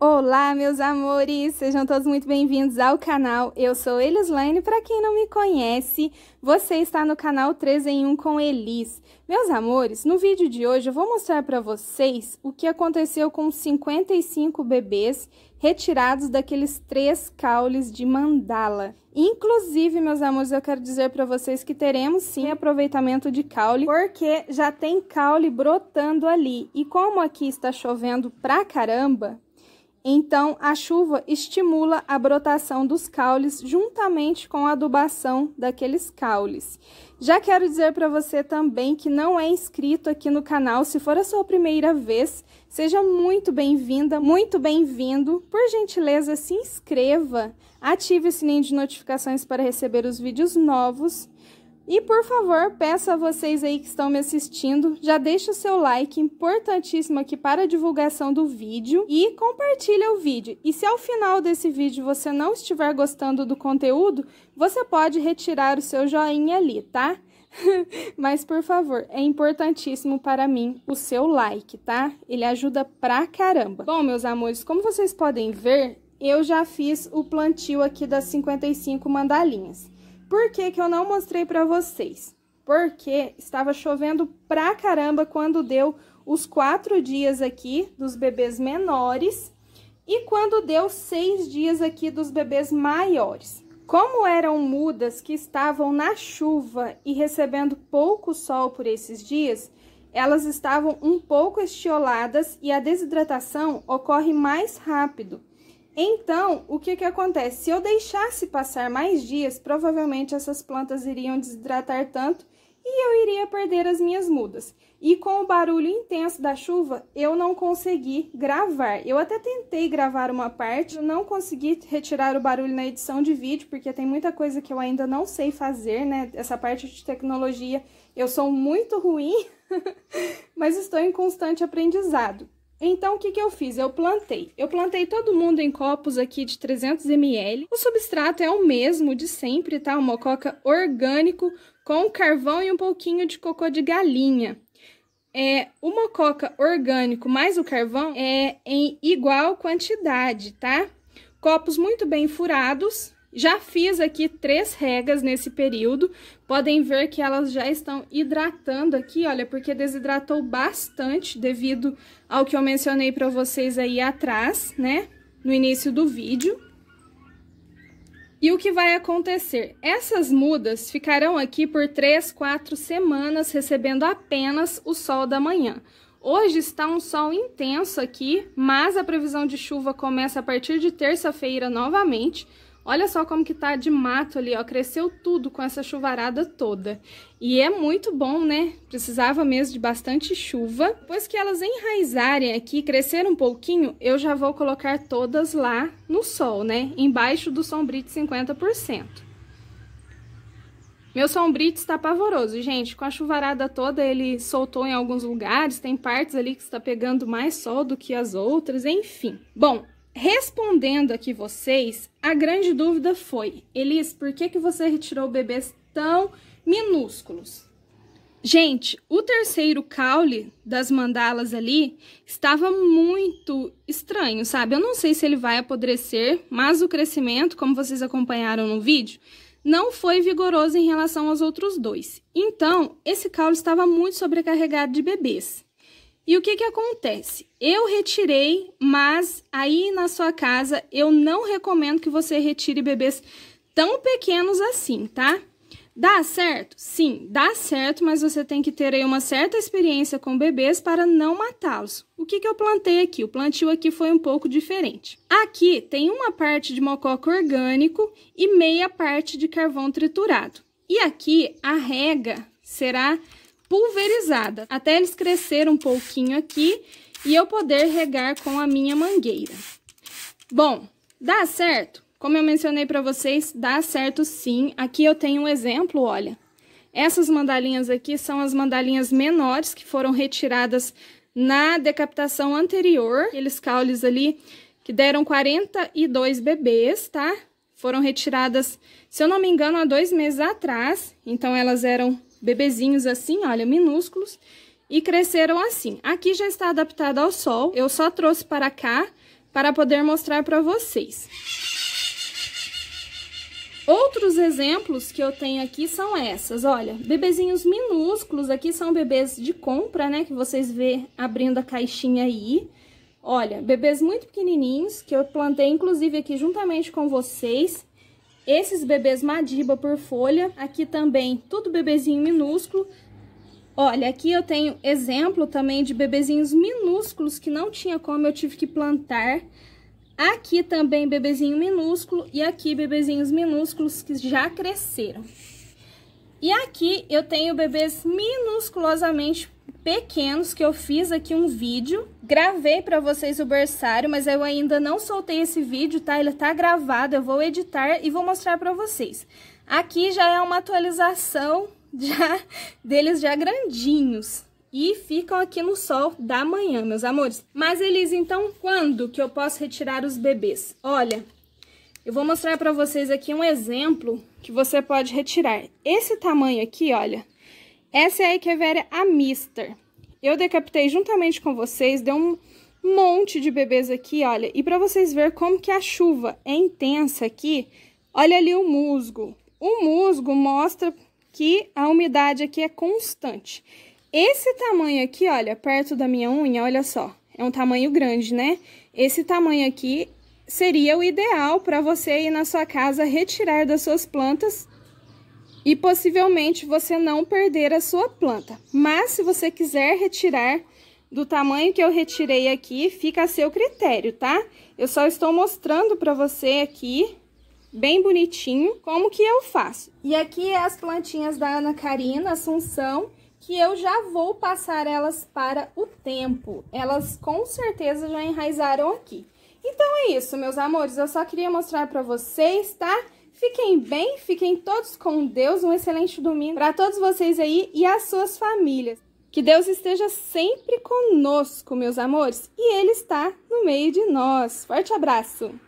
Olá, meus amores! Sejam todos muito bem-vindos ao canal. Eu sou Elislane. Para quem não me conhece, você está no canal 3 em 1 com Elis. Meus amores, no vídeo de hoje eu vou mostrar para vocês o que aconteceu com 55 bebês retirados daqueles três caules de mandala. Inclusive, meus amores, eu quero dizer para vocês que teremos sim aproveitamento de caule, porque já tem caule brotando ali. E como aqui está chovendo pra caramba, então, a chuva estimula a brotação dos caules juntamente com a adubação daqueles caules. Já quero dizer para você também que não é inscrito aqui no canal, se for a sua primeira vez, seja muito bem-vinda, muito bem-vindo. Por gentileza, se inscreva, ative o sininho de notificações para receber os vídeos novos e por favor, peço a vocês aí que estão me assistindo, já deixa o seu like, importantíssimo aqui para a divulgação do vídeo e compartilha o vídeo. E se ao final desse vídeo você não estiver gostando do conteúdo, você pode retirar o seu joinha ali, tá? Mas por favor, é importantíssimo para mim o seu like, tá? Ele ajuda pra caramba. Bom, meus amores, como vocês podem ver, eu já fiz o plantio aqui das 55 mandalinhas. Por que, que eu não mostrei para vocês? Porque estava chovendo pra caramba quando deu os quatro dias aqui dos bebês menores e quando deu seis dias aqui dos bebês maiores. Como eram mudas que estavam na chuva e recebendo pouco sol por esses dias, elas estavam um pouco estioladas e a desidratação ocorre mais rápido. Então, o que, que acontece? Se eu deixasse passar mais dias, provavelmente essas plantas iriam desidratar tanto e eu iria perder as minhas mudas. E com o barulho intenso da chuva, eu não consegui gravar. Eu até tentei gravar uma parte, não consegui retirar o barulho na edição de vídeo, porque tem muita coisa que eu ainda não sei fazer, né? Essa parte de tecnologia, eu sou muito ruim, mas estou em constante aprendizado. Então, o que, que eu fiz? Eu plantei. Eu plantei todo mundo em copos aqui de 300 ml. O substrato é o mesmo de sempre, tá? Uma coca orgânico com carvão e um pouquinho de cocô de galinha. É, o mococa orgânico mais o carvão é em igual quantidade, tá? Copos muito bem furados, já fiz aqui três regas nesse período, podem ver que elas já estão hidratando aqui, olha, porque desidratou bastante devido ao que eu mencionei para vocês aí atrás, né, no início do vídeo. E o que vai acontecer? Essas mudas ficarão aqui por três, quatro semanas recebendo apenas o sol da manhã. Hoje está um sol intenso aqui, mas a previsão de chuva começa a partir de terça-feira novamente, Olha só como que tá de mato ali, ó, cresceu tudo com essa chuvarada toda. E é muito bom, né? Precisava mesmo de bastante chuva. Depois que elas enraizarem aqui, crescerem um pouquinho, eu já vou colocar todas lá no sol, né? Embaixo do sombrite 50%. Meu sombrite está pavoroso, gente. Com a chuvarada toda, ele soltou em alguns lugares. Tem partes ali que está pegando mais sol do que as outras, enfim. Bom, Respondendo aqui vocês, a grande dúvida foi, Elis, por que, que você retirou bebês tão minúsculos? Gente, o terceiro caule das mandalas ali estava muito estranho, sabe? Eu não sei se ele vai apodrecer, mas o crescimento, como vocês acompanharam no vídeo, não foi vigoroso em relação aos outros dois. Então, esse caule estava muito sobrecarregado de bebês. E o que, que acontece? Eu retirei, mas aí na sua casa eu não recomendo que você retire bebês tão pequenos assim, tá? Dá certo? Sim, dá certo, mas você tem que ter aí uma certa experiência com bebês para não matá-los. O que, que eu plantei aqui? O plantio aqui foi um pouco diferente. Aqui tem uma parte de mococa orgânico e meia parte de carvão triturado. E aqui a rega será pulverizada, até eles crescerem um pouquinho aqui e eu poder regar com a minha mangueira. Bom, dá certo? Como eu mencionei para vocês, dá certo sim. Aqui eu tenho um exemplo, olha. Essas mandalinhas aqui são as mandalinhas menores que foram retiradas na decapitação anterior. Aqueles caules ali que deram 42 bebês, tá? Foram retiradas, se eu não me engano, há dois meses atrás. Então, elas eram bebezinhos assim, olha, minúsculos, e cresceram assim. Aqui já está adaptado ao sol, eu só trouxe para cá para poder mostrar para vocês. Outros exemplos que eu tenho aqui são essas, olha, bebezinhos minúsculos, aqui são bebês de compra, né, que vocês vê abrindo a caixinha aí. Olha, bebês muito pequenininhos, que eu plantei inclusive aqui juntamente com vocês, esses bebês Madiba por folha, aqui também tudo bebezinho minúsculo. Olha, aqui eu tenho exemplo também de bebezinhos minúsculos que não tinha como, eu tive que plantar. Aqui também bebezinho minúsculo e aqui bebezinhos minúsculos que já cresceram. E aqui eu tenho bebês minusculosamente pequenos que eu fiz aqui um vídeo Gravei para vocês o berçário, mas eu ainda não soltei esse vídeo, tá? Ele tá gravado, eu vou editar e vou mostrar para vocês. Aqui já é uma atualização já deles já grandinhos. E ficam aqui no sol da manhã, meus amores. Mas, Elisa, então quando que eu posso retirar os bebês? Olha, eu vou mostrar para vocês aqui um exemplo que você pode retirar. Esse tamanho aqui, olha, essa é a Echeveria amister. Eu decapitei juntamente com vocês, deu um monte de bebês aqui, olha. E para vocês ver como que a chuva é intensa aqui, olha ali o musgo. O musgo mostra que a umidade aqui é constante. Esse tamanho aqui, olha, perto da minha unha, olha só, é um tamanho grande, né? Esse tamanho aqui seria o ideal para você ir na sua casa retirar das suas plantas e possivelmente você não perder a sua planta. Mas se você quiser retirar do tamanho que eu retirei aqui, fica a seu critério, tá? Eu só estou mostrando para você aqui, bem bonitinho, como que eu faço. E aqui é as plantinhas da Ana Karina Assunção, que eu já vou passar elas para o tempo. Elas com certeza já enraizaram aqui. Então é isso, meus amores, eu só queria mostrar para vocês, Tá? Fiquem bem, fiquem todos com Deus. Um excelente domingo para todos vocês aí e as suas famílias. Que Deus esteja sempre conosco, meus amores, e Ele está no meio de nós. Forte abraço!